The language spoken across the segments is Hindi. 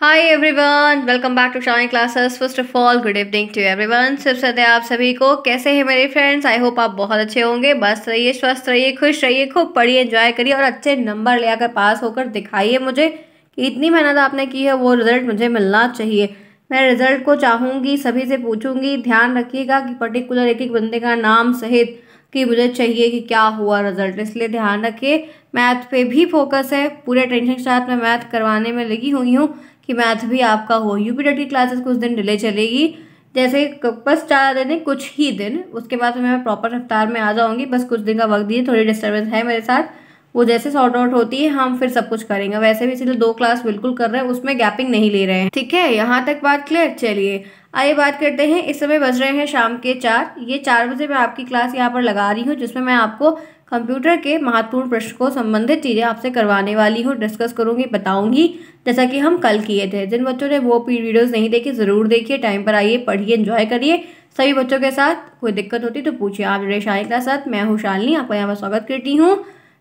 hi everyone welcome back to Shine classes first of all good evening to everyone सिर्फ सदे आप सभी को कैसे हैं मेरे फ्रेंड्स आई होप आप बहुत अच्छे होंगे बस रहिए स्वस्थ रहिए खुश रहिए खूब पढ़िए एंजॉय करिए और अच्छे नंबर ले आकर पास होकर दिखाइए मुझे कि इतनी मेहनत आपने की है वो रिज़ल्ट मुझे मिलना चाहिए मैं रिज़ल्ट को चाहूँगी सभी से पूछूँगी ध्यान रखिएगा कि पर्टिकुलर एक एक बंदे का नाम सहित कि मुझे चाहिए कि क्या हुआ रिजल्ट इसलिए ध्यान रखिए मैथ पे भी फोकस है पूरे टेंशन के साथ मैं मैथ करवाने में लगी हुई हूँ कि मैथ भी आपका हो यूपी टेट की क्लासेस कुछ दिन डिले चलेगी जैसे बस चार दिन कुछ ही दिन उसके बाद मैं प्रॉपर रफ्तार में आ जाऊँगी बस कुछ दिन का वक्त दिए थोड़ी डिस्टर्बेंस है मेरे साथ वो जैसे सॉर्ट आउट होती है हम फिर सब कुछ करेंगे वैसे भी इसलिए दो क्लास बिल्कुल कर रहे हैं उसमें गैपिंग नहीं ले रहे हैं ठीक है यहाँ तक बात क्लियर चलिए आइए बात करते हैं इस समय बज रहे हैं शाम के चार ये चार बजे मैं आपकी क्लास यहाँ पर लगा रही हूँ जिसमें मैं आपको कंप्यूटर के महत्वपूर्ण प्रश्न को संबंधित चीज़ें आपसे करवाने वाली हूँ डिस्कस करूँगी बताऊँगी जैसा कि हम कल किए थे जिन बच्चों ने वो वीडियोज़ नहीं देखी ज़रूर देखिए टाइम पर आइए पढ़िए इन्जॉय करिए सभी बच्चों के साथ कोई दिक्कत होती तो पूछिए आप रेशाई के साथ मैं हूँ शालनी आपका यहाँ पर स्वागत करती हूँ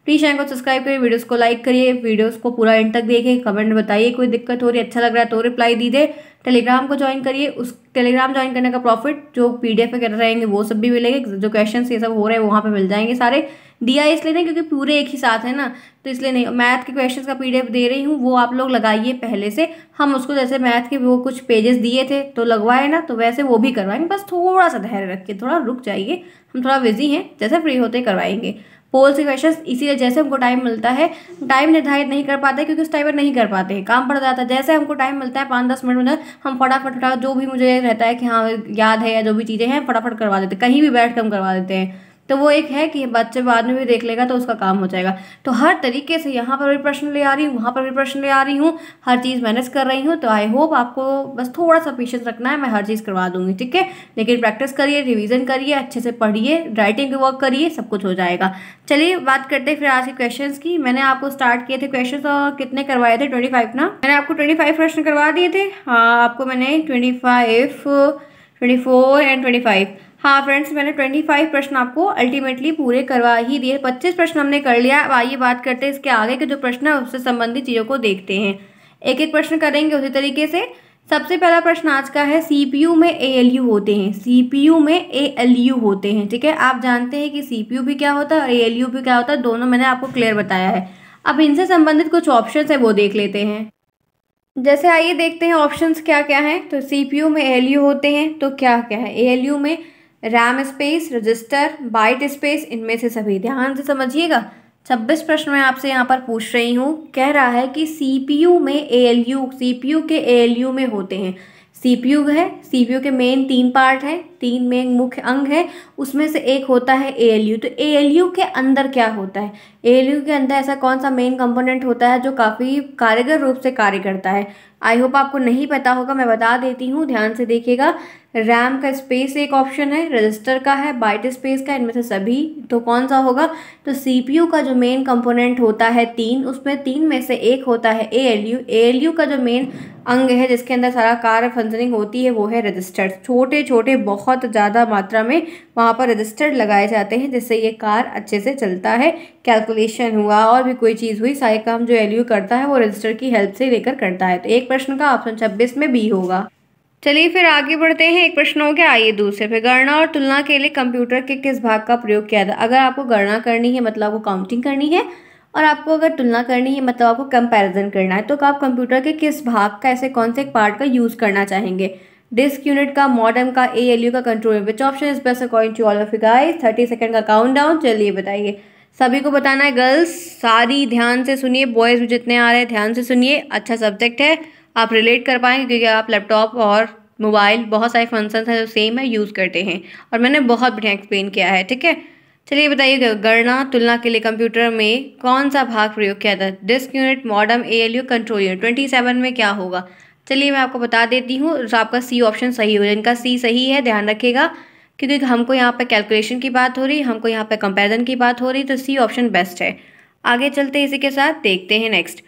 प्लीज़ चैनल को सब्सक्राइब करिए वीडियोस को लाइक करिए वीडियोस को पूरा एंड तक देखिए कमेंट बताइए कोई दिक्कत हो रही अच्छा लग रहा है तो रिप्लाई दीजिए टेलीग्राम को ज्वाइन करिए उस टेलीग्राम ज्वाइन करने का प्रॉफिट जो पी डी एफ वगैरह रहेंगे वो सब भी मिलेंगे जो क्वेश्चन ये सब हो रहे हैं वहाँ पर मिल जाएंगे सारे दिया इसलिए नहीं क्योंकि पूरे एक ही साथ है ना तो इसलिए नहीं मैथ के क्वेश्चन का पी डी एफ दे रही हूँ वो आप लोग लगाइए पहले से हम उसको जैसे मैथ के वो कुछ पेजेस दिए थे तो लगवाए ना तो वैसे वो भी करवाएंगे बस थोड़ा सा धैर्य रखिए थोड़ा रुक जाइए हम थोड़ा बिजी हैं जैसे फ्री होते करवाएंगे पोल से क्वेश्चन इसीलिए जैसे हमको टाइम मिलता है टाइम निर्धारित नहीं कर पाते क्योंकि उस टाइम पर नहीं कर पाते हैं काम पड़ जाता है जैसे हमको टाइम मिलता है पाँच दस मिनट में हम फटाफट फटाफट जो भी मुझे रहता है कि हाँ याद है या जो भी चीज़ें हैं फटाफट करवा देते कहीं भी बैठ कर हम करवा देते हैं तो वो एक है कि बच्चे बाद में भी देख लेगा तो उसका काम हो जाएगा तो हर तरीके से यहाँ पर भी प्रश्न ले आ रही हूँ वहाँ पर भी प्रश्न ले आ रही हूँ हर चीज़ मैनेज कर रही हूँ तो आई होप आपको बस थोड़ा सा पेशेंस रखना है मैं हर चीज़ करवा दूँगी ठीक है लेकिन प्रैक्टिस करिए रिविज़न करिए अच्छे से पढ़िए राइटिंग वर्क करिए सब कुछ हो जाएगा चलिए बात करते हैं फिर आज के क्वेश्चन की मैंने आपको स्टार्ट किए थे क्वेश्चन और तो कितने करवाए थे ट्वेंटी फाइव ना मैंने आपको ट्वेंटी फाइव प्रश्न करवा दिए थे हाँ आपको मैंने twenty five twenty four and twenty five हाँ फ्रेंड्स मैंने ट्वेंटी फाइव प्रश्न आपको अल्टीमेटली पूरे करवा ही दिए पच्चीस प्रश्न हमने कर लिया अब आइए बात करते हैं इसके आगे के जो प्रश्न है उससे संबंधित चीज़ों को देखते हैं एक एक प्रश्न करेंगे उसी तरीके से सबसे पहला प्रश्न आज का है सी में ए होते हैं सी में ए होते हैं ठीक है आप जानते हैं कि सीपीयू भी क्या होता है और ए भी क्या होता है दोनों मैंने आपको क्लियर बताया है अब इनसे संबंधित कुछ ऑप्शन है वो देख लेते हैं जैसे आइए देखते हैं ऑप्शंस क्या क्या हैं तो सी में एएलयू होते हैं तो क्या क्या है ए में RAM space register byte space इनमें से सभी ध्यान से समझिएगा छब्बीस प्रश्न मैं आपसे यहाँ पर पूछ रही हूँ कह रहा है कि सी में ए एल के ए में होते हैं सीपीयू है सीपीयू के मेन तीन पार्ट हैं तीन मेन मुख्य अंग है उसमें से एक होता है यू तो यू के अंदर क्या होता है यू के अंदर ऐसा कौन सा मेन कंपोनेंट होता है जो काफ़ी कारगर रूप से कार्य करता है आई होप आपको नहीं पता होगा मैं बता देती हूँ ध्यान से देखिएगा रैम का स्पेस एक ऑप्शन है रजिस्टर का है बाइट स्पेस का इनमें से सभी तो कौन सा होगा तो सीपीयू का जो मेन कंपोनेंट होता है तीन उसमें तीन में से एक होता है एएलयू एएलयू का जो मेन अंग है जिसके अंदर सारा कार फंक्शनिंग होती है वो है रजिस्टर छोटे छोटे बहुत ज़्यादा मात्रा में वहाँ पर रजिस्टर लगाए जाते हैं जिससे ये कार अच्छे से चलता है कैलकुलेशन हुआ और भी कोई चीज़ हुई सारे काम जो एल करता है वो रजिस्टर की हेल्प से लेकर करता है तो एक प्रश्न का ऑप्शन छब्बीस में बी होगा चलिए फिर आगे बढ़ते हैं एक प्रश्न हो गया आइए दूसरे पे गणना और तुलना के लिए कंप्यूटर के किस भाग का प्रयोग किया था अगर आपको गणना करनी है मतलब आपको काउंटिंग करनी है और आपको अगर तुलना करनी है मतलब आपको कंपैरिजन करना है तो आप कंप्यूटर के किस भाग का ऐसे कौन से पार्ट का यूज़ करना चाहेंगे डिस्क यूनिट का मॉडर्न का ए एल यू का control which option is best according to all of you guys thirty second का काउंट डाउन चलिए बताइए सभी को बताना है गर्ल्स सारी ध्यान से सुनिए बॉयज़ भी जितने आ रहे हैं ध्यान से सुनिए अच्छा सब्जेक्ट है आप रिलेट कर पाएंगे क्योंकि आप लैपटॉप और मोबाइल बहुत सारे फंक्शन हैं जो सेम है यूज़ करते हैं और मैंने बहुत बढ़िया एक्सप्लेन किया है ठीक है चलिए बताइए गणना तुलना के लिए कंप्यूटर में कौन सा भाग प्रयोग किया जाता है disk unit modem A L U control unit twenty seven में क्या होगा चलिए मैं आपको बता देती हूँ तो आपका सी ऑप्शन सही हो इनका सी सही है ध्यान रखिएगा क्योंकि हमको यहाँ पर कैलकुलेशन की बात हो रही हमको यहाँ पर कंपेरिजन की बात हो रही तो सी ऑप्शन बेस्ट है आगे चलते इसी के साथ देखते हैं नेक्स्ट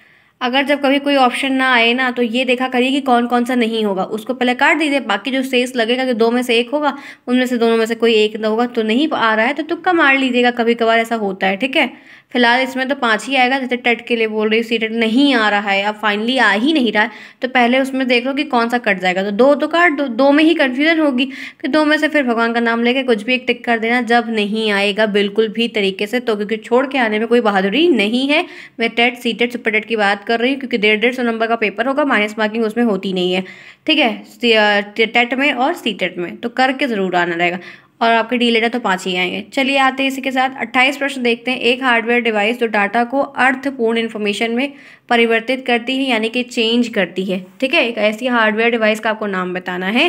अगर जब कभी कोई ऑप्शन ना आए ना तो ये देखा करिए कि कौन कौन सा नहीं होगा उसको पहले काट दीजिए बाकी जो सेस लगेगा कि दो में से एक होगा उनमें से दोनों में से कोई एक ना होगा तो नहीं आ रहा है तो तुक्का मार लीजिएगा कभी कभार ऐसा होता है ठीक है फिलहाल इसमें तो पाँच ही आएगा जैसे टेट के लिए बोल रही हूँ सी टेट नहीं आ रहा है अब फाइनली आ ही नहीं रहा है तो पहले उसमें देख लो कि कौन सा कट जाएगा तो दो तो काट दो दो में ही कन्फ्यूजन होगी कि दो में से फिर भगवान का नाम लेके कुछ भी एक टिक कर देना जब नहीं आएगा बिल्कुल भी तरीके से तो क्योंकि छोड़ के आने में कोई बहादुरी नहीं है मैं TET C TET super TET की बात कर रही हूँ क्योंकि डेढ़ डेढ़ सौ नंबर का पेपर होगा माइनस मार्किंग उसमें होती नहीं है ठीक है टेट में और सी टेट में तो करके ज़रूर आना रहेगा और आपके डी लेटर तो पाँच ही आएंगे चलिए आते हैं इसी के साथ अट्ठाईस प्रश्न देखते हैं एक हार्डवेयर डिवाइस जो डाटा को अर्थपूर्ण इन्फॉर्मेशन में परिवर्तित करती है यानी कि चेंज करती है ठीक है एक ऐसी हार्डवेयर डिवाइस का आपको नाम बताना है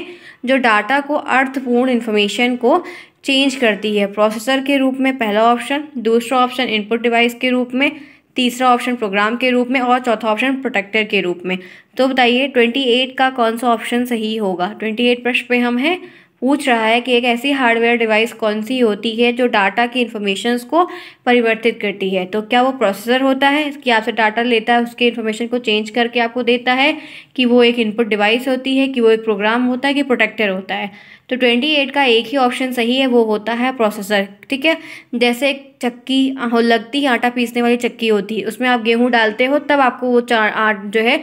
जो डाटा को अर्थपूर्ण इन्फॉर्मेशन को चेंज करती है प्रोसेसर के रूप में पहला ऑप्शन दूसरा ऑप्शन इनपुट डिवाइस के रूप में तीसरा ऑप्शन प्रोग्राम के रूप में और चौथा ऑप्शन प्रोटेक्टर के रूप में तो बताइए ट्वेंटी एट का कौन सा ऑप्शन सही होगा ट्वेंटी एट प्रश्न पे हम हैं पूछ रहा है कि एक ऐसी हार्डवेयर डिवाइस कौन सी होती है जो डाटा की इन्फॉर्मेशन को परिवर्तित करती है तो क्या वो प्रोसेसर होता है कि आपसे डाटा लेता है उसके इन्फॉर्मेशन को चेंज करके आपको देता है कि वो एक इनपुट डिवाइस होती है कि वो एक प्रोग्राम होता है कि प्रोटेक्टर होता है तो ट्वेंटी एट का एक ही ऑप्शन सही है वो होता है प्रोसेसर ठीक है जैसे एक चक्की लगती है आटा पीसने वाली चक्की होती है उसमें आप गेहूँ डालते हो तब आपको वो चार आट जो है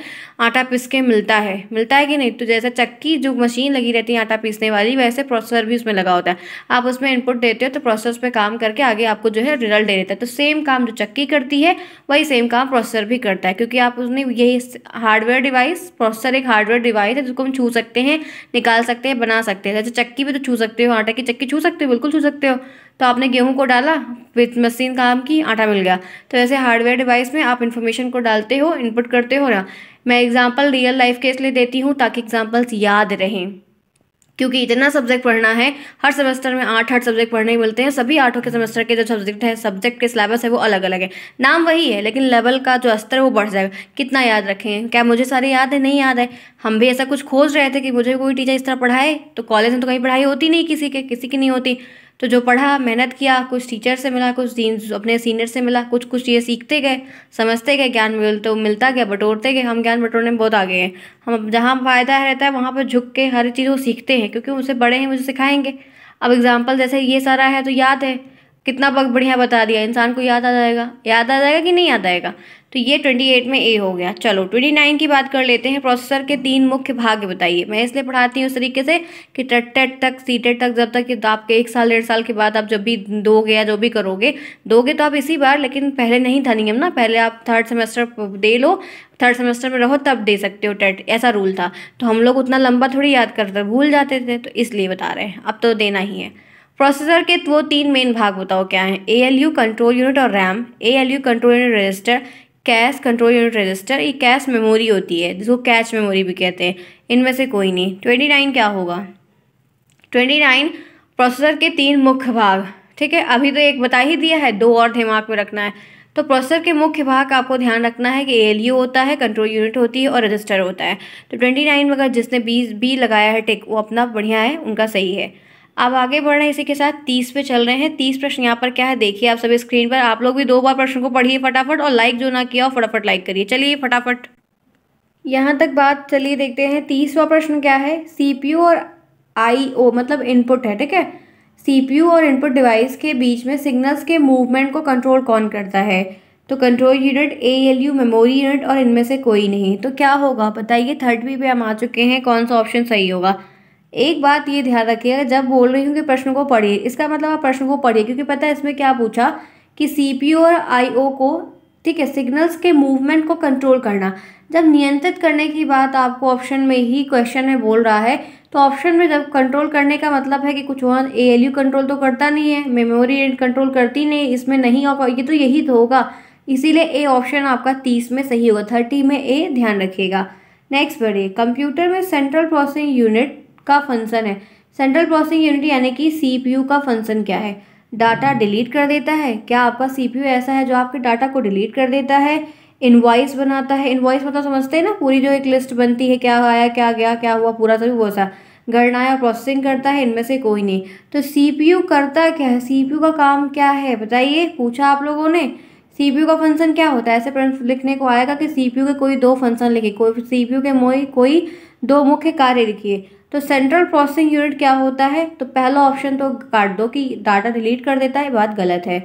आटा पीस के मिलता है मिलता है कि नहीं तो जैसा चक्की जो मशीन लगी रहती है आटा पीसने वाली वैसे प्रोसेसर भी उसमें लगा होता है आप उसमें इनपुट देते हो तो प्रोसेसर पर काम करके आगे आपको जो है रिजल्ट दे देता है तो सेम काम जो चक्की करती है वही सेम काम प्रोसेसर भी करता है क्योंकि आप उसने यही हार्डवेयर डिवाइस प्रोसेसर एक हार्डवेयर डिवाइस है जिसको हम छू सकते हैं निकाल सकते हैं बना सकते हैं जैसे चक्की पे तो छू सकते हो आटा की चक्की छू सकते हो बिल्कुल छू सकते हो तो आपने गेहूं को डाला विद मशीन काम की आटा मिल गया तो ऐसे हार्डवेयर डिवाइस में आप इन्फॉर्मेशन को डालते हो इनपुट करते हो ना मैं एग्जाम्पल रियल लाइफ के इसलिए देती हूँ ताकि एग्जाम्पल्स याद रहें क्योंकि इतना सब्जेक्ट पढ़ना है हर सेमेस्टर में आठ आठ सब्जेक्ट पढ़ने ही मिलते हैं सभी आठों के सेमेस्टर के जो सब्जेक्ट हैं सब्जेक्ट के सिलेबस है वो अलग अलग है नाम वही है लेकिन लेवल का जो स्तर है वो बढ़ जाएगा कितना याद रखें क्या मुझे सारे याद है नहीं याद है हम भी ऐसा कुछ खोज रहे थे कि मुझे कोई टीचर इस तरह पढ़ाए तो कॉलेज में तो कहीं पढ़ाई होती नहीं किसी के किसी की नहीं होती तो जो पढ़ा मेहनत किया कुछ टीचर से मिला कुछ अपने सीनियर से मिला कुछ कुछ ये सीखते गए समझते गए ज्ञान मिल तो मिलता गया बटोरते गए हम ज्ञान बटोरने में बहुत आगे हैं हम जहाँ फ़ायदा रहता है वहाँ पर झुक के हर चीज़ को सीखते हैं क्योंकि उनसे बड़े हैं मुझे सिखाएंगे अब एग्ज़ाम्पल जैसे ये सारा है तो याद है कितना पग बढ़िया बता दिया इंसान को याद आ जाएगा याद आ जाएगा कि नहीं याद आएगा तो ये 28 में ए हो गया चलो 29 की बात कर लेते हैं प्रोसेसर के तीन मुख्य भाग बताइए मैं इसलिए पढ़ाती हूँ उस तरीके से कि टट्टेट तक सीटेट तक जब तक तो आपके एक साल डेढ़ साल के बाद आप जब भी दोगे या जो भी करोगे दोगे तो आप इसी बार लेकिन पहले नहीं था नियम ना पहले आप थर्ड सेमेस्टर दे लो थर्ड सेमेस्टर में रहो तब दे सकते हो टेट ऐसा रूल था तो हम लोग उतना लंबा थोड़ी याद करते भूल जाते थे तो इसलिए बता रहे हैं अब तो देना ही है प्रोसेसर के वो तीन मेन भाग बताओ क्या है A L U control unit और RAM A L U control unit register cache control unit register ये कैश मेमोरी होती है जिसको कैश मेमोरी भी कहते हैं इनमें से कोई नहीं ट्वेंटी नाइन क्या होगा ट्वेंटी नाइन प्रोसेसर के तीन मुख्य भाग ठीक है अभी तो एक बता ही दिया है दो और दिमाग में रखना है तो प्रोसेसर के मुख्य भाग का आपको ध्यान रखना है कि ए होता है कंट्रोल यूनिट होती है और रजिस्टर होता है तो ट्वेंटी नाइन में अगर जिसने बी बी लगाया है टिक वो अपना बढ़िया है उनका सही है अब आगे बढ़ रहे हैं इसी के साथ तीस पे चल रहे हैं तीस प्रश्न यहाँ पर क्या है देखिए आप सभी स्क्रीन पर आप लोग भी दो बार प्रश्न को पढ़िए फटाफट और लाइक जो ना किया हो फटाफट लाइक करिए चलिए फटाफट यहाँ तक बात चलिए देखते हैं तीसवा प्रश्न क्या है यू और ओ मतलब इनपुट है ठीक है यू और इनपुट डिवाइस के बीच में सिग्नल्स के मूवमेंट को कंट्रोल कौन करता है तो control unit A L U memory unit और इनमें से कोई नहीं तो क्या होगा बताइए थर्ड वी पे हम आ चुके हैं कौन सा ऑप्शन सही होगा एक बात ये ध्यान रखिएगा जब बोल रही हूँ कि प्रश्न को पढ़िए इसका मतलब आप प्रश्न को पढ़िए क्योंकि पता है इसमें क्या पूछा कि सी और आई को ठीक है सिग्नल्स के मूवमेंट को कंट्रोल करना जब नियंत्रित करने की बात आपको ऑप्शन में ही क्वेश्चन में बोल रहा है तो ऑप्शन में जब कंट्रोल करने का मतलब है कि कुछ वहाँ ए कंट्रोल तो करता नहीं है मेमोरी एंड कंट्रोल करती नहीं इसमें नहीं होगा ये तो यही तो होगा इसीलिए ए ऑप्शन आपका तीस में सही होगा थर्टी में ए ध्यान रखिएगा नेक्स्ट बढ़िए कंप्यूटर में सेंट्रल प्रोसेसिंग यूनिट का फंक्शन है सेंट्रल प्रोसेसिंग यूनिट यानी कि सीपीयू का फंक्शन क्या है डाटा डिलीट कर देता है क्या आपका सीपीयू ऐसा है जो आपके डाटा को डिलीट कर देता है इनवाइस बनाता है इनवाइस मतलब समझते हैं ना पूरी जो एक लिस्ट बनती है क्या आया क्या गया क्या हुआ पूरा सभी वो सा गणना और प्रोसेसिंग करता है इनमें से कोई नहीं तो सीपीयू करता क्या है सीपीयू का काम क्या है बताइए पूछा आप लोगों ने सीपीयू का फंक्शन क्या होता है ऐसे लिखने को आएगा कि सीपीयू के कोई दो फंक्शन लिखे कोई सीपीयू के मोई कोई दो मुख्य कार्य लिखिए तो सेंट्रल प्रोसेसिंग यूनिट क्या होता है तो पहला ऑप्शन तो काट दो कि डाटा डिलीट कर देता है बात गलत है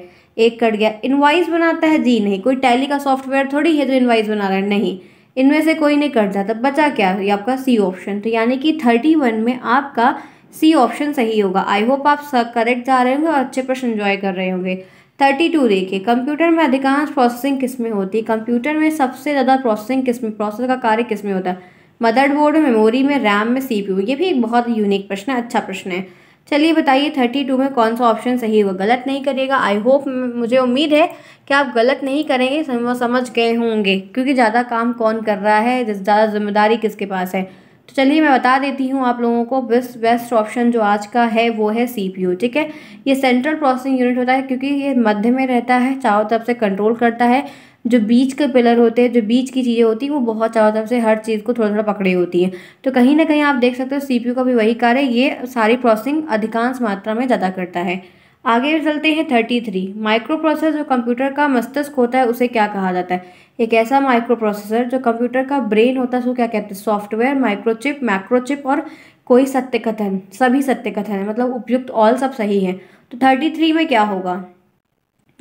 एक कट गया इनवाइस बनाता है जी नहीं कोई टैली का सॉफ्टवेयर थोड़ी है जो इनवाइस बना रहा है नहीं इनमें से कोई नहीं कट जाता बचा क्या ये आपका सी ऑप्शन तो यानी कि थर्टी वन में आपका सी ऑप्शन सही होगा आई होप आप करेक्ट जा रहे होंगे और अच्छे प्रश्न इन्जॉय कर रहे होंगे थर्टी टू देखिए कंप्यूटर में अधिकांश प्रोसेसिंग किस में होती है कंप्यूटर में सबसे ज़्यादा प्रोसेसिंग किस में प्रोसेस का कार्य किस में होता है मदरबोर्ड में मेमोरी में रैम में सीपीयू ये भी एक बहुत यूनिक प्रश्न है अच्छा प्रश्न है चलिए बताइए थर्टी टू में कौन सा ऑप्शन सही होगा गलत नहीं करेगा आई होप मुझे उम्मीद है कि आप गलत नहीं करेंगे वो समझ गए होंगे क्योंकि ज़्यादा काम कौन कर रहा है ज़्यादा जिम्मेदारी किसके पास है तो चलिए मैं बता देती हूँ आप लोगों को बेस्ट बेस्ट ऑप्शन जो आज का है वो है सीपीयू ठीक है ये सेंट्रल प्रोसेसिंग यूनिट होता है क्योंकि ये मध्य में रहता है चारों तरफ से कंट्रोल करता है जो बीच के पिलर होते हैं जो बीच की चीज़ें होती हैं वो बहुत चारों तरफ से हर चीज़ को थोड़ा थोड़ा पकड़ी होती है तो कहीं ना कहीं आप देख सकते हो सीपीयू का भी वही कार्य ये सारी प्रोसेसिंग अधिकांश मात्रा में ज़्यादा करता है आगे चलते हैं थर्टी थ्री माइक्रो प्रोसेसर जो कंप्यूटर का मस्तिष्क होता है उसे क्या कहा जाता है एक ऐसा माइक्रो प्रोसेसर जो कंप्यूटर का ब्रेन होता है उसको क्या कहते हैं सॉफ्टवेयर माइक्रोचिप मैक्रोचिप और कोई सत्य कथन सभी सत्य कथन है मतलब उपयुक्त ऑल सब सही है तो थर्टी थ्री में क्या होगा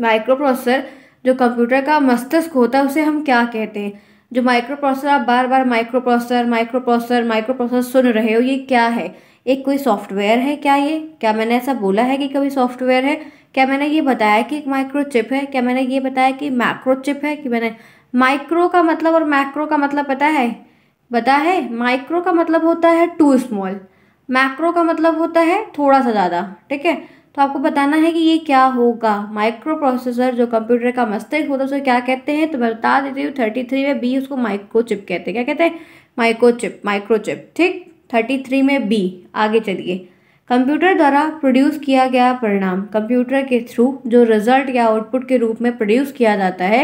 माइक्रो प्रोसेसर जो कंप्यूटर का मस्तिष्क होता है उसे हम क्या कहते हैं जो माइक्रो प्रोसेसर आप बार बार microprocessor microprocessor microprocessor सुन रहे हो ये क्या है एक कोई सॉफ्टवेयर है क्या ये क्या मैंने ऐसा बोला है कि कभी सॉफ्टवेयर है क्या मैंने ये बताया कि एक माइक्रो चिप है क्या मैंने ये बताया कि माइक्रो चिप है कि मैंने माइक्रो का मतलब और मैक्रो का मतलब पता है पता है माइक्रो का मतलब होता है टू स्मॉल मैक्रो का मतलब होता है थोड़ा सा ज़्यादा ठीक है तो आपको बताना है कि ये क्या होगा माइक्रो प्रोसेसर जो कंप्यूटर का मस्तिष्क होता है उसे क्या कहते हैं तो मैं बता देती हूँ थर्टी थ्री में बी उसको माइक्रो चिप कहते हैं क्या कहते हैं माइक्रो चिप माइक्रो चिप ठीक थर्टी थ्री में बी आगे चलिए कंप्यूटर द्वारा प्रोड्यूस किया गया परिणाम कंप्यूटर के थ्रू जो रिजल्ट या आउटपुट के रूप में प्रोड्यूस किया जाता है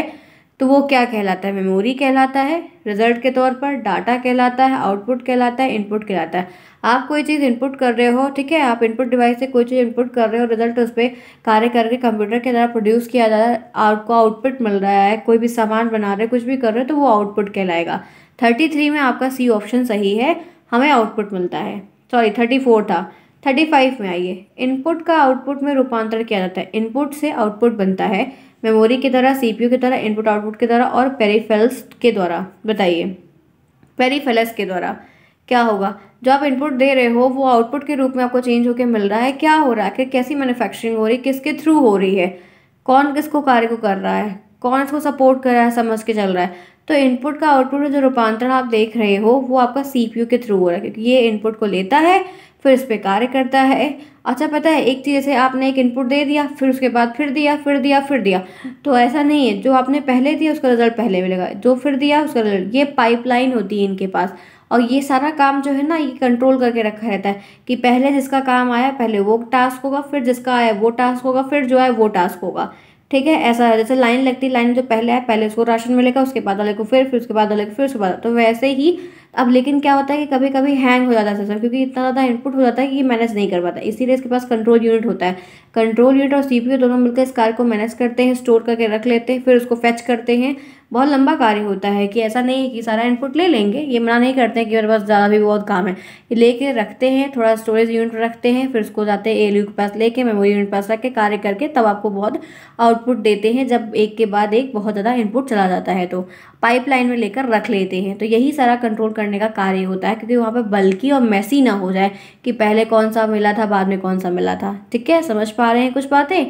तो वो क्या कहलाता है मेमोरी कहलाता है रिजल्ट के तौर पर डाटा कहलाता है आउटपुट कहलाता है इनपुट कहलाता है आप कोई चीज़ इनपुट कर रहे हो ठीक है आप इनपुट डिवाइस से कोई चीज़ इनपुट कर रहे हो रिजल्ट उस पर कार्य करके कंप्यूटर के द्वारा प्रोड्यूस किया जा रहा है आपको आउटपुट मिल रहा है कोई भी सामान बना रहे कुछ भी कर रहे हो तो वो आउटपुट कहलाएगा थर्टी थ्री में आपका सी ऑप्शन सही है हमें आउटपुट मिलता है सॉरी थर्टी फोर था थर्टी फाइव में आइए इनपुट का आउटपुट में रूपांतर किया जाता है इनपुट से आउटपुट बनता है मेमोरी के द्वारा यू के द्वारा इनपुट आउटपुट के द्वारा और पेरीफेल्स के द्वारा बताइए पेरीफेल्स के द्वारा क्या होगा जो आप इनपुट दे रहे हो वो आउटपुट के रूप में आपको चेंज होकर मिल रहा है क्या हो रहा है आखिर कैसी मैन्युफैक्चरिंग हो रही है किसके थ्रू हो रही है कौन किसको कार्य को कर रहा है कौन इसको सपोर्ट कर रहा है समझ के चल रहा है तो इनपुट का आउटपुट में जो रूपांतरण आप देख रहे हो वो आपका सी के थ्रू हो रहा है क्योंकि ये इनपुट को लेता है फिर इस पर कार्य करता है अच्छा पता है एक चीज़ से आपने एक इनपुट दे दिया फिर उसके बाद फिर दिया फिर दिया फिर दिया तो ऐसा नहीं है जो आपने पहले दिया उसका रिजल्ट पहले मिलेगा जो फिर दिया उसका रिजल्ट ये पाइपलाइन होती है इनके पास और ये सारा काम जो है ना ये कंट्रोल करके रखा रहता है कि पहले जिसका काम आया पहले वो टास्क होगा फिर जिसका आया वो टास्क होगा फिर जो है वो टास्क होगा ठीक है ऐसा जैसे लाइन लगती लाइन जो पहले आया पहले उसको राशन मिलेगा उसके बाद अलग को फिर फिर उसके बाद अलग फिर उसके बाद तो वैसे ही अब लेकिन क्या होता है कि कभी कभी हैंग हो जाता है सर क्योंकि इतना ज़्यादा इनपुट हो जाता है कि मैनेज नहीं कर पाता इसीलिए इसके पास कंट्रोल यूनिट होता है कंट्रोल यूनिट और सीपीयू दोनों मिलकर इस कार्य को मैनेज करते हैं स्टोर करके रख लेते हैं फिर उसको फैच करते हैं बहुत लंबा कार्य होता है कि ऐसा नहीं है कि सारा इनपुट ले लेंगे ये मना नहीं करते हैं कि मेरे पास ज़्यादा भी बहुत काम है ये लेके रखते हैं थोड़ा स्टोरेज यूनिट रखते हैं फिर उसको जाते हैं एल के पास लेके मेमोरी यूनिट पास रख के कार्य करके तब आपको बहुत आउटपुट देते हैं जब एक के बाद एक बहुत ज़्यादा इनपुट चला जाता है तो पाइपलाइन में लेकर रख लेते हैं तो यही सारा कंट्रोल करने का कार्य होता है क्योंकि वहाँ पर बल्कि और मैसी ना हो जाए कि पहले कौन सा मिला था बाद में कौन सा मिला था ठीक है समझ पा पा रहे हैं कुछ बातें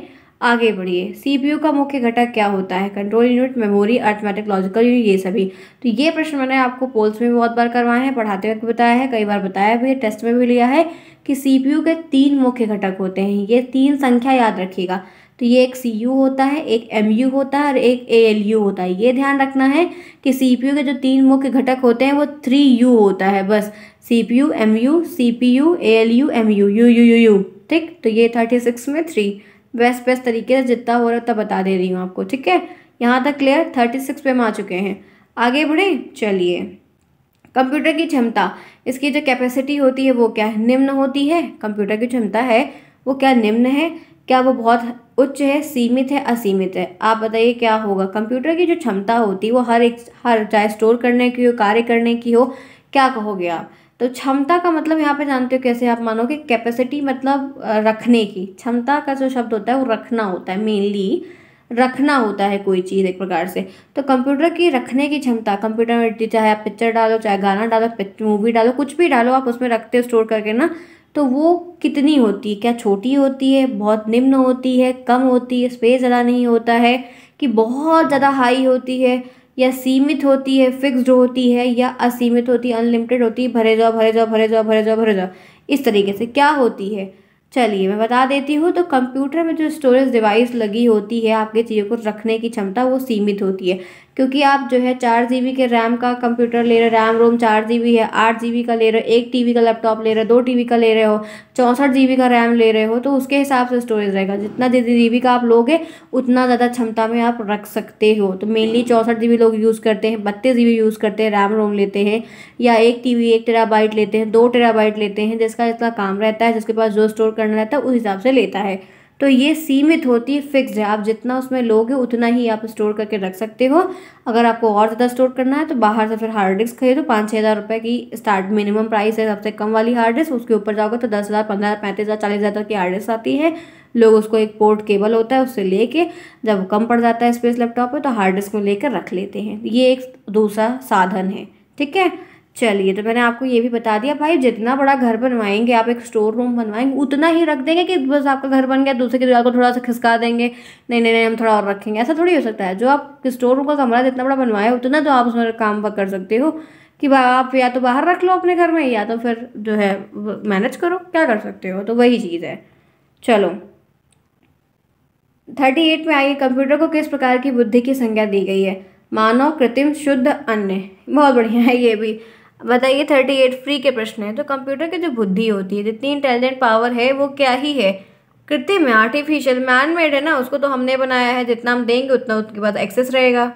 आगे बढ़िए सीपीयू का मुख्य घटक क्या होता है control unit memory arithmetic logical unit ये सभी तो ये प्रश्न मैंने आपको पोल्स में बहुत बार करवाए हैं पढ़ाते वक्त बताया है कई बार बताया भी है टेस्ट में भी लिया है कि सीपीयू के तीन मुख्य घटक होते हैं ये तीन संख्या याद रखिएगा तो ये एक सी यू होता है एक एम यू होता है और एक ए एल यू होता है ये ध्यान रखना है कि सी पी यू के जो तीन मुख्य घटक होते हैं वो थ्री यू होता है बस C P U M U C P U A L U M U U U U U ठीक तो ये थर्टी सिक्स में थ्री बेस्ट बेस्ट तरीके से जितना हो रहा है उतना बता दे रही हूँ आपको ठीक है यहाँ तक क्लियर थर्टी सिक्स पे हम आ चुके हैं आगे बढ़ें चलिए कंप्यूटर की क्षमता इसकी जो कैपेसिटी होती है वो क्या निम्न होती है कंप्यूटर की क्षमता है वो क्या निम्न है क्या वो बहुत उच्च है सीमित है असीमित है आप बताइए क्या होगा कंप्यूटर की जो क्षमता होती है वो हर एक हर चाहे स्टोर करने की हो कार्य करने की हो क्या कहोगे आप तो क्षमता का मतलब यहाँ पे जानते हो कैसे आप मानोगे कैपेसिटी मतलब रखने की क्षमता का जो शब्द होता है वो रखना होता है मेनली रखना होता है कोई चीज़ एक प्रकार से तो कंप्यूटर की रखने की क्षमता कंप्यूटर में चाहे आप पिक्चर डालो चाहे गाना डालो मूवी डालो कुछ भी डालो आप उसमें रखते हो स्टोर करके ना तो वो कितनी होती है क्या छोटी होती है बहुत निम्न होती है कम होती है स्पेस ज़्यादा नहीं होता है कि बहुत ज़्यादा हाई होती है या सीमित होती है फिक्स्ड होती है या असीमित होती है अनलिमिटेड होती है भरे जाओ भरे जाओ भरे जाओ भरे जाओ भरे जाओ इस तरीके से क्या होती है चलिए मैं बता देती हूँ तो कंप्यूटर में जो स्टोरेज डिवाइस लगी होती है आपके चीज़ों को रखने की क्षमता वो सीमित होती है क्योंकि आप जो है चार जी के रैम का कंप्यूटर ले रहे हो रैम रोम चार जी है आठ जी का ले रहे हो एक टी का लैपटॉप ले रहे हो दो टी का ले रहे हो चौंसठ जी का रैम ले रहे हो तो उसके हिसाब से स्टोरेज रहेगा जितना जी का आप लोगे उतना ज़्यादा क्षमता में आप रख सकते हो तो मेनली चौंसठ जी लोग यूज़ करते हैं बत्तीस जी यूज़ करते हैं रैम रोम लेते हैं या एक टी वी एक टेराबाइट लेते हैं दो टेराबाइट लेते हैं जिसका जितना काम रहता है जिसके पास जो स्टोर करना रहता है उस हिसाब से लेता है तो ये सीमित होती है फिक्स है आप जितना उसमें लोगे उतना ही आप स्टोर करके रख सकते हो अगर आपको और ज़्यादा स्टोर करना है तो बाहर से फिर हार्ड डिस्क खरीदो पाँच छः हज़ार रुपये की स्टार्ट मिनिमम प्राइस है सबसे कम वाली हार्ड डिस्क उसके ऊपर जाओगे तो दस हज़ार पंद्रह हज़ार पैंतीस हज़ार चालीस हज़ार तक की हार्ड डिस्क आती है लोग उसको एक पोर्ट केबल होता है उससे लेके जब कम पड़ जाता है स्पेस लैपटॉप पर तो हार्ड डिस्क में लेकर रख लेते हैं ये एक दूसरा साधन है ठीक है चलिए तो मैंने आपको ये भी बता दिया भाई जितना बड़ा घर बनवाएंगे आप एक स्टोर रूम बनवाएंगे उतना ही रख देंगे कि बस आपका घर बन गया दूसरे की दीवार को थोड़ा सा खिसका देंगे नहीं नहीं नहीं हम थोड़ा और रखेंगे ऐसा थोड़ी हो सकता है जो आप स्टोर रूम का कमरा जितना बड़ा बनवाए उतना तो आप उसमें काम कर सकते हो कि आप या तो बाहर रख लो अपने घर में या तो फिर जो है मैनेज करो क्या कर सकते हो तो वही चीज़ है चलो थर्टी एट में आइए कंप्यूटर को किस प्रकार की बुद्धि की संज्ञा दी गई है मानव कृत्रिम शुद्ध अन्य बहुत बढ़िया है ये भी बताइए थर्टी एट फ्री के प्रश्न है तो कंप्यूटर की जो बुद्धि होती है जितनी इंटेलिजेंट पावर है वो क्या ही है कृत्रिम है आर्टिफिशियल मैन मेड है ना उसको तो हमने बनाया है जितना हम देंगे उतना उसके पास एक्सेस रहेगा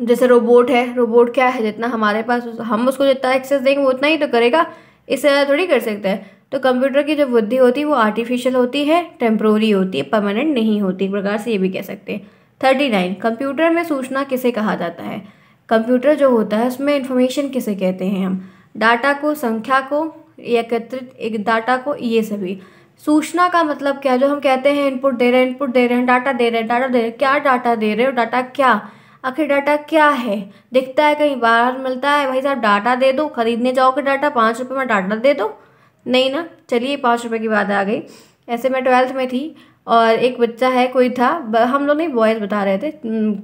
जैसे रोबोट है रोबोट क्या है जितना हमारे पास हम उसको जितना एक्सेस देंगे वो उतना ही तो करेगा इससे ज़्यादा थोड़ी कर सकते हैं तो कंप्यूटर की जो बुद्धि होती है वो आर्टिफिशियल होती है टेम्प्रोरी होती है परमानेंट नहीं होती एक प्रकार से ये भी कह सकते हैं थर्टी नाइन कंप्यूटर में सूचना किसे कहा जाता है कंप्यूटर जो होता है उसमें इंफॉर्मेशन किसे कहते हैं हम डाटा को संख्या को एकत्रित एक डाटा को ये सभी सूचना का मतलब क्या जो हम कहते हैं इनपुट दे रहे हैं इनपुट दे रहे हैं डाटा दे रहे हैं डाटा दे रहे हैं क्या डाटा दे रहे हो डाटा क्या आखिर डाटा क्या है दिखता है कहीं बाहर मिलता है भाई साहब डाटा दे दो खरीदने जाओगे डाटा पाँच रुपये में डाटा दे दो नहीं ना चलिए पाँच रुपये की बात आ गई ऐसे मैं ट्वेल्थ में थी और एक बच्चा है कोई था हम लोग नहीं बॉयज़ बता रहे थे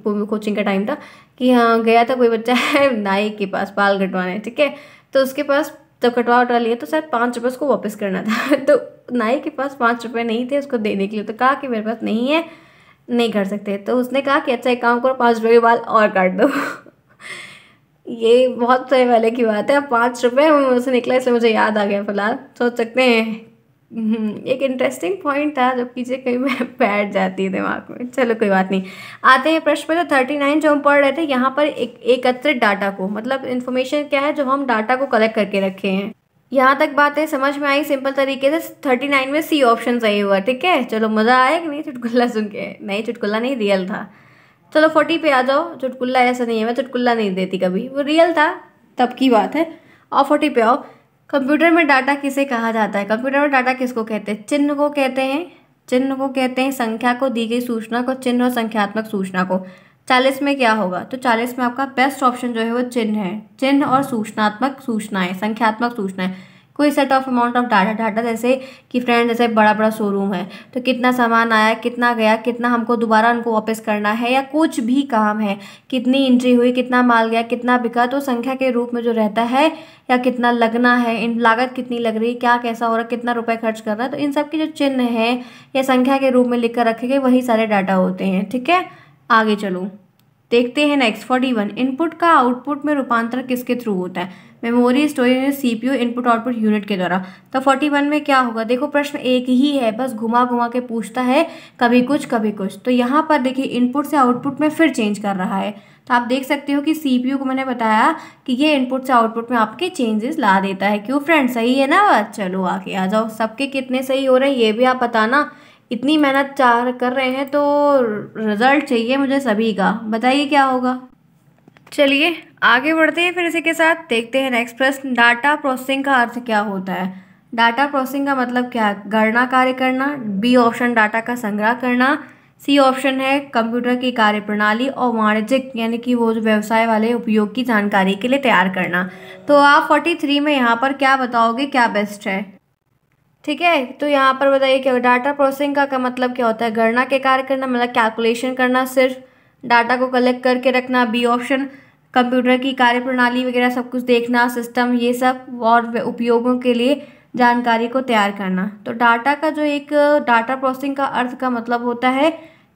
कोचिंग का टाइम था कि हाँ गया था कोई बच्चा है नाई के पास बाल कटवाने ठीक है तो उसके पास जब कटवा उठा लिया तो शायद पाँच रुपये उसको वापस करना था तो नाई के पास पाँच रुपये नहीं थे उसको देने के लिए तो कहा कि मेरे पास नहीं है नहीं कर सकते तो उसने कहा कि अच्छा एक काम करो पाँच रुपये के बाल और काट दो ये बहुत सही वाले की बात है अब पाँच रुपये मुझसे निकला इसलिए मुझे याद आ गया फिलहाल सोच सकते हैं हम्म, एक इंटरेस्टिंग पॉइंट था जो पीछे कहीं मैं बैठ जाती है दिमाग में चलो कोई बात नहीं आते हैं प्रश्न पर तो थर्टी नाइन जो हम पढ़ रहे थे यहाँ पर एक एकत्रित डाटा को मतलब इन्फॉर्मेशन क्या है जो हम डाटा को कलेक्ट करके रखे हैं यहाँ तक बातें समझ में आई सिंपल तरीके से थर्टी नाइन में सी ऑप्शन सही हुआ ठीक है चलो मज़ा आया कि नहीं चुटकुल्ला सुन के नहीं चुटकुल्ला नहीं रियल था चलो फोर्टी पे आ जाओ चुटकुल्ला ऐसा नहीं है मैं चुटकुल्ला नहीं देती कभी वो रियल था तब की बात है और फोर्टी पे आओ कंप्यूटर में डाटा किसे कहा जाता है कंप्यूटर में डाटा किसको कहते हैं चिन्ह को कहते हैं चिन्ह को कहते हैं संख्या को दी गई सूचना को चिन्ह और संख्यात्मक सूचना को चालीस में क्या होगा तो चालीस में आपका बेस्ट ऑप्शन जो है वो चिन्ह है चिन्ह और सूचनात्मक सूचनाएं संख्यात्मक सूचनाएं कोई set of amount of data data जैसे कि फ्रेंड जैसे बड़ा बड़ा शोरूम है तो कितना सामान आया कितना गया कितना हमको दोबारा उनको वापस करना है या कुछ भी काम है कितनी इंट्री हुई कितना माल गया कितना बिका तो संख्या के रूप में जो रहता है या कितना लगना है इन लागत कितनी लग रही है क्या कैसा हो रहा है कितना रुपये खर्च कर रहा है तो इन सब के जो चिन्ह हैं या संख्या के रूप में लिख कर रखे गए वही सारे डाटा होते हैं ठीक है आगे चलूँ देखते हैं नेक्स्ट फोर्टी वन इनपुट का आउटपुट में रूपांतर किसके थ्रू होता है memory storage CPU input output unit के द्वारा तो फोर्टी वन में क्या होगा देखो प्रश्न एक ही है बस घुमा घुमा के पूछता है कभी कुछ कभी कुछ तो यहाँ पर देखिए इनपुट से आउटपुट में फिर चेंज कर रहा है तो आप देख सकते हो कि सीपीयू को मैंने बताया कि ये इनपुट से आउटपुट में आपके चेंजेस ला देता है क्यों फ्रेंड सही है ना चलो आगे आ जाओ सबके कितने सही हो रहे हैं ये भी आप बताना इतनी मेहनत चाह कर रहे हैं तो रिज़ल्ट चाहिए मुझे सभी का बताइए क्या होगा चलिए आगे बढ़ते हैं फिर इसी के साथ देखते हैं नेक्स्ट प्रश्न डाटा प्रोसेसिंग का अर्थ क्या होता है डाटा प्रोसेसिंग का मतलब क्या है गणना कार्य करना बी ऑप्शन डाटा का संग्रह करना सी ऑप्शन है कंप्यूटर की कार्य प्रणाली और वाणिज्यिक यानी कि वो जो व्यवसाय वाले उपयोग की जानकारी के लिए तैयार करना तो आप 43 में यहाँ पर क्या बताओगे क्या बेस्ट है ठीक है तो यहाँ पर बताइए क्या डाटा प्रोसेसिंग का, का मतलब क्या होता है गणना के कार्य करना मतलब कैलकुलेशन करना सिर्फ डाटा को कलेक्ट करके रखना बी ऑप्शन कंप्यूटर की कार्यप्रणाली वगैरह सब कुछ देखना सिस्टम ये सब और उपयोगों के लिए जानकारी को तैयार करना तो डाटा का जो एक डाटा प्रोसेसिंग का अर्थ का मतलब होता है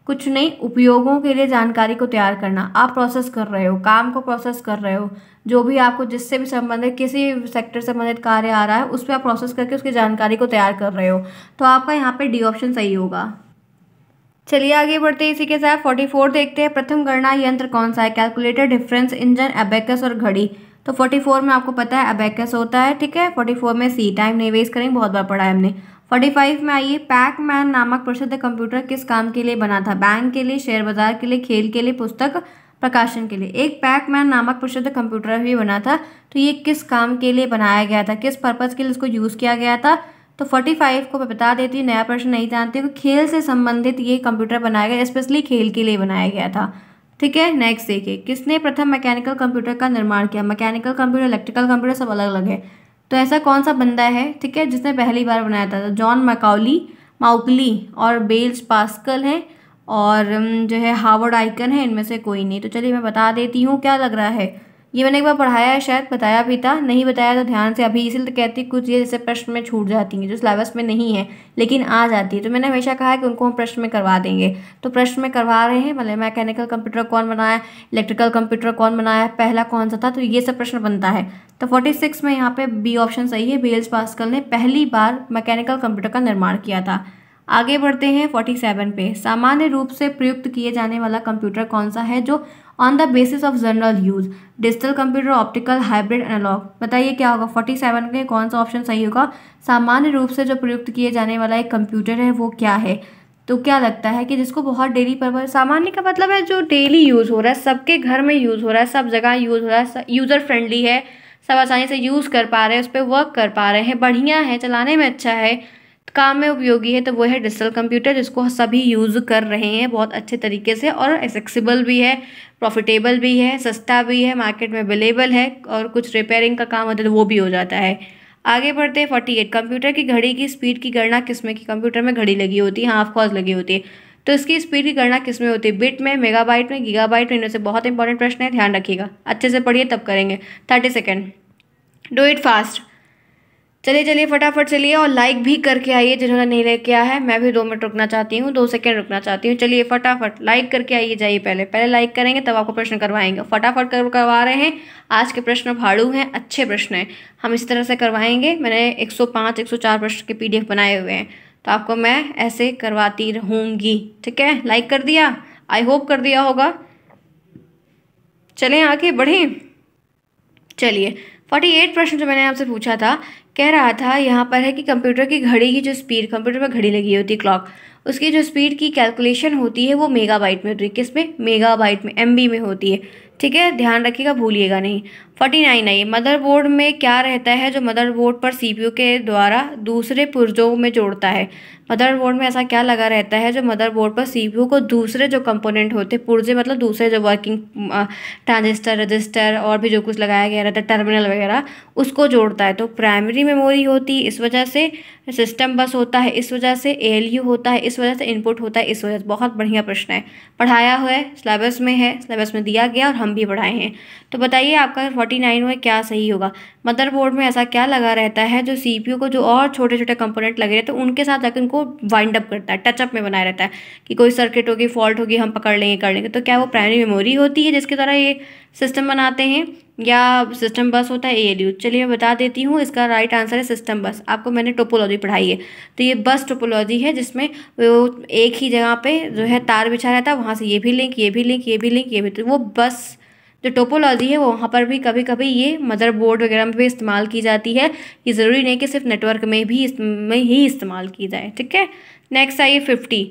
कुछ नहीं उपयोगों के लिए जानकारी को तैयार करना आप प्रोसेस कर रहे हो काम को प्रोसेस कर रहे हो जो भी आपको जिससे भी संबंधित किसी सेक्टर से संबंधित कार्य आ रहा है उस पर आप प्रोसेस करके उसकी जानकारी को तैयार कर रहे हो तो आपका यहाँ पे डी ऑप्शन सही होगा चलिए आगे बढ़ते हैं इसी के साथ फोर्टी फोर देखते हैं प्रथम गणना यंत्र कौन सा है कैलकुलेटर डिफरेंस इंजन एबेकस और घड़ी तो फोर्टी फोर में आपको पता है एबेकस होता है ठीक है फोर्टी फोर में सी टाइम नहीं वेस्ट करेंगे बहुत बार पढ़ा है हमने फोर्टी फाइव में आइए पैक मैन नामक प्रसिद्ध कंप्यूटर किस काम के लिए बना था बैंक के लिए शेयर बाजार के लिए खेल के लिए पुस्तक प्रकाशन के लिए एक पैक मैन नामक प्रसिद्ध कंप्यूटर भी बना था तो ये किस काम के लिए बनाया गया था किस पर्पज़ के लिए इसको यूज़ किया गया था तो फोर्टी फाइव को मैं बता देती हूँ नया प्रश्न नहीं जानती हूँ खेल से संबंधित ये कंप्यूटर बनाया गया स्पेशली खेल के लिए बनाया गया था ठीक है नेक्स्ट देखिए किसने प्रथम मैकेनिकल कंप्यूटर का निर्माण किया मैकेनिकल कंप्यूटर इलेक्ट्रिकल कंप्यूटर सब अलग अलग है तो ऐसा कौन सा बंदा है ठीक है जिसने पहली बार बनाया था तो जॉन मकाउली माउकली और बेल्स पास्कल हैं और जो है हावर्ड आइकन है इनमें से कोई नहीं तो चलिए मैं बता देती हूँ क्या लग रहा है ये मैंने एक बार पढ़ाया है शायद बताया भी था नहीं बताया तो ध्यान से अभी इसीलिए तो कहती कुछ ये जैसे प्रश्न में छूट जाती हैं जो सिलेबस में नहीं है लेकिन आ जाती है तो मैंने हमेशा कहा है कि उनको हम प्रश्न में करवा देंगे तो प्रश्न में करवा रहे हैं भले मैकेनिकल कंप्यूटर कौन बनाया इलेक्ट्रिकल कंप्यूटर कौन बनाया पहला कौन सा था तो ये सब प्रश्न बनता है तो फोर्टी सिक्स में यहाँ पे बी ऑप्शन सही है बेल्स पास्कल ने पहली बार मैकेनिकल कंप्यूटर का निर्माण किया था आगे बढ़ते हैं 47 पे सामान्य रूप से प्रयुक्त किए जाने वाला कंप्यूटर कौन सा है जो on the basis of general use digital computer optical hybrid analogue बताइए क्या होगा 47 के कौन सा ऑप्शन सही होगा सामान्य रूप से जो प्रयुक्त किए जाने वाला एक कंप्यूटर है वो क्या है तो क्या लगता है कि जिसको बहुत डेली पर्पज सामान्य का मतलब है जो डेली यूज़ हो रहा है सबके घर में यूज़ हो रहा है सब जगह यूज़ हो रहा है यूज़र फ्रेंडली है सब आसानी से यूज़ कर पा रहे हैं उस पर वर्क कर पा रहे हैं बढ़िया है चलाने में अच्छा है काम में उपयोगी है तो वो है डिजिटल कंप्यूटर जिसको सभी यूज़ कर रहे हैं बहुत अच्छे तरीके से और एक्सेसिबल भी है प्रॉफिटेबल भी है सस्ता भी है मार्केट में अवेलेबल है और कुछ रिपेयरिंग का काम होता है तो वो भी हो जाता है आगे बढ़ते हैं फोर्टी एट कंप्यूटर की घड़ी की स्पीड की गणना किसमें की कंप्यूटर में घड़ी लगी होती है हाफ कॉज लगी होती है तो इसकी स्पीड की गणना किसमें होती है बिट में मेगाबाइट में गीगाबाइट में इनमें से बहुत इंपॉर्टेंट प्रश्न है ध्यान रखिएगा अच्छे से पढ़िए तब करेंगे thirty second do it fast चलिए चलिए फटाफट चलिए और लाइक भी करके आइए जिन्होंने नहीं लाइक किया है मैं भी दो मिनट रुकना चाहती हूँ दो सेकेंड रुकना चाहती हूँ चलिए फटाफट लाइक करके आइए जाइए पहले पहले लाइक करेंगे तब आपको प्रश्न करवाएंगे फटाफट कर करवा रहे हैं आज के प्रश्न भाड़ू हैं अच्छे प्रश्न हैं हम इस तरह से करवाएंगे मैंने एक सौ प्रश्न के पी बनाए हुए हैं तो आपको मैं ऐसे करवाती रहूँगी ठीक है लाइक कर दिया आई होप कर दिया होगा चलें आगे बढ़ें चलिए फोर्टी एट प्रश्न जो मैंने आपसे पूछा था कह रहा था यहाँ पर है कि कंप्यूटर की घड़ी की जो स्पीड कंप्यूटर में घड़ी लगी होती क्लॉक उसकी जो स्पीड की कैलकुलेशन होती है वो मेगाबाइट में होती है किस में मेगाबाइट में एम में होती है ठीक है ध्यान रखिएगा भूलिएगा नहीं फोर्टी नाइन मदर मदरबोर्ड में क्या रहता है जो मदरबोर्ड पर सीपीयू के द्वारा दूसरे पुर्जों में जोड़ता है मदरबोर्ड में ऐसा क्या लगा रहता है जो मदरबोर्ड पर सीपीयू को दूसरे जो कंपोनेंट होते हैं पुर्जे मतलब दूसरे जो वर्किंग ट्रांजिस्टर रजिस्टर और भी जो कुछ लगाया गया रहता है टर्मिनल वगैरह उसको जोड़ता है तो प्राइमरी मेमोरी होती है इस वजह से सिस्टम बस होता है इस वजह से ए होता है इस वजह से इनपुट होता है इस वजह से बहुत बढ़िया प्रश्न है पढ़ाया हुआ है सिलेबस में है सिलेबस में दिया गया और हम भी पढ़ाए हैं तो बताइए आपका फोर्टी नाइन में क्या सही होगा मदरबोर्ड में ऐसा क्या लगा रहता है जो सी पी यू को जो और छोटे छोटे कंपोनेंट लगे रहते हैं उनके साथ जाकर उनको वाइंड अप करता है टचअप में बनाया रहता है कि कोई सर्किट होगी फॉल्ट होगी हम पकड़ लेंगे कर लेंगे तो क्या वो प्राइमरी मेमोरी होती है जिसके द्वारा ये सिस्टम बनाते हैं या सिस्टम बस होता है ए चलिए मैं बता देती हूँ इसका राइट आंसर है सिस्टम बस आपको मैंने टोपोलॉजी पढ़ाई है तो ये बस टोपोलॉजी है जिसमें वो एक ही जगह पे जो है तार बिछा रहता है वहाँ से ये भी लिंक ये भी लिंक ये भी लिंक ये भी तो वो बस जो टोपोलॉजी है वो वहाँ पर भी कभी कभी ये मदरबोर्ड वगैरह में भी इस्तेमाल की जाती है ये ज़रूरी नहीं कि सिर्फ नेटवर्क में भी में ही इस्तेमाल की जाए ठीक है नेक्स्ट आइए फिफ्टी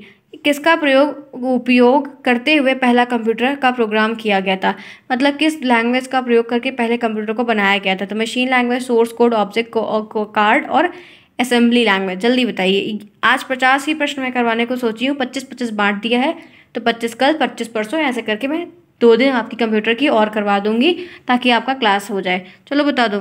किसका प्रयोग उपयोग करते हुए पहला कंप्यूटर का प्रोग्राम किया गया था मतलब किस लैंग्वेज का प्रयोग करके पहले कंप्यूटर को बनाया गया था तो machine language source code object को कार्ड और असेंबली लैंग्वेज जल्दी बताइए आज पचास ही प्रश्न मैं करवाने को सोची हूँ पच्चीस पच्चीस बांट दिया है तो पच्चीस कल पच्चीस परसों ऐसे करके मैं दो दिन आपकी कंप्यूटर की और करवा दूंगी ताकि आपका क्लास हो जाए चलो बता दो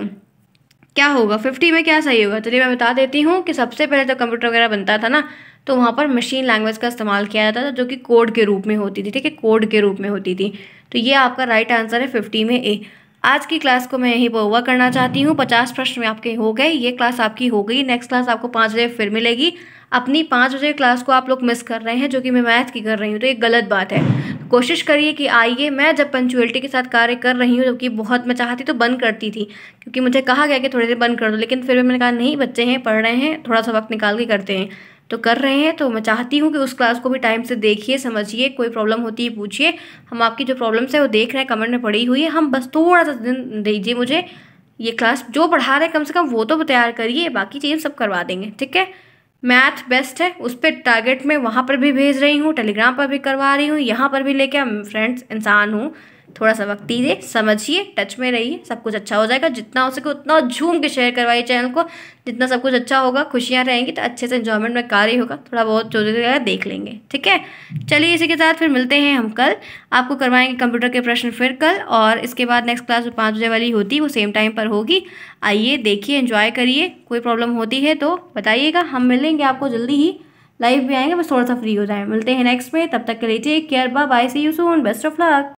क्या होगा फिफ्टी में क्या सही होगा चलिए मैं बता देती हूँ कि सबसे पहले जब तो कंप्यूटर वगैरह बनता था ना तो वहाँ पर मशीन लैंग्वेज का इस्तेमाल किया जाता था जो कि कोड के रूप में होती थी ठीक है कोड के रूप में होती थी तो ये आपका राइट आंसर है फिफ्टी में ए आज की क्लास को मैं यहीं पर हुआ करना चाहती हूँ पचास प्रश्न में आपके हो गए ये क्लास आपकी हो गई नेक्स्ट क्लास आपको पाँच बजे फिर मिलेगी अपनी पाँच बजे क्लास को आप लोग मिस कर रहे हैं जो कि मैं मैथ की कर रही हूँ तो ये गलत बात है कोशिश करिए कि आइए मैं जब पंचुअलिटी के साथ कार्य कर रही हूँ जबकि बहुत मैं चाहती तो बंद करती थी क्योंकि मुझे कहा गया कि थोड़ी देर बंद कर दो लेकिन फिर भी मैंने कहा नहीं बच्चे हैं पढ़ रहे हैं थोड़ा सा वक्त निकाल के करते हैं तो कर रहे हैं तो मैं चाहती हूँ कि उस क्लास को भी टाइम से देखिए समझिए कोई प्रॉब्लम होती है पूछिए हम आपकी जो प्रॉब्लम्स है वो देख रहे हैं कमेंट में पड़ी हुई है हम बस थोड़ा सा दिन दीजिए मुझे ये क्लास जो पढ़ा रहे हैं कम से कम वो तो तैयार करिए बाकी चीज़ें सब करवा देंगे ठीक है मैथ बेस्ट है उस पर टारगेट में वहाँ पर भी भेज रही हूँ टेलीग्राम पर भी करवा रही हूँ यहाँ पर भी लेके फ्रेंड्स इंसान हूँ थोड़ा सा वक्त दीजिए समझिए टच में रहिए सब कुछ अच्छा हो जाएगा जितना हो सके उतना झूम के शेयर करवाइए चैनल को जितना सब कुछ अच्छा होगा खुशियाँ रहेंगी तो अच्छे से इन्जॉयमेंट में कार्य होगा थोड़ा बहुत जो जगह देख लेंगे ठीक है चलिए इसी के साथ फिर मिलते हैं हम कल आपको करवाएंगे कंप्यूटर के प्रश्न फिर कल और इसके बाद नेक्स्ट क्लास जो पाँच बजे वाली होती है वो सेम टाइम पर होगी आइए देखिए इन्जॉय करिए कोई प्रॉब्लम होती है तो बताइएगा हम मिलेंगे आपको जल्दी ही लाइव भी आएंगे बस थोड़ा सा फ्री हो जाए मिलते हैं नेक्स्ट में तब तक के लिए take care bye see you soon best of luck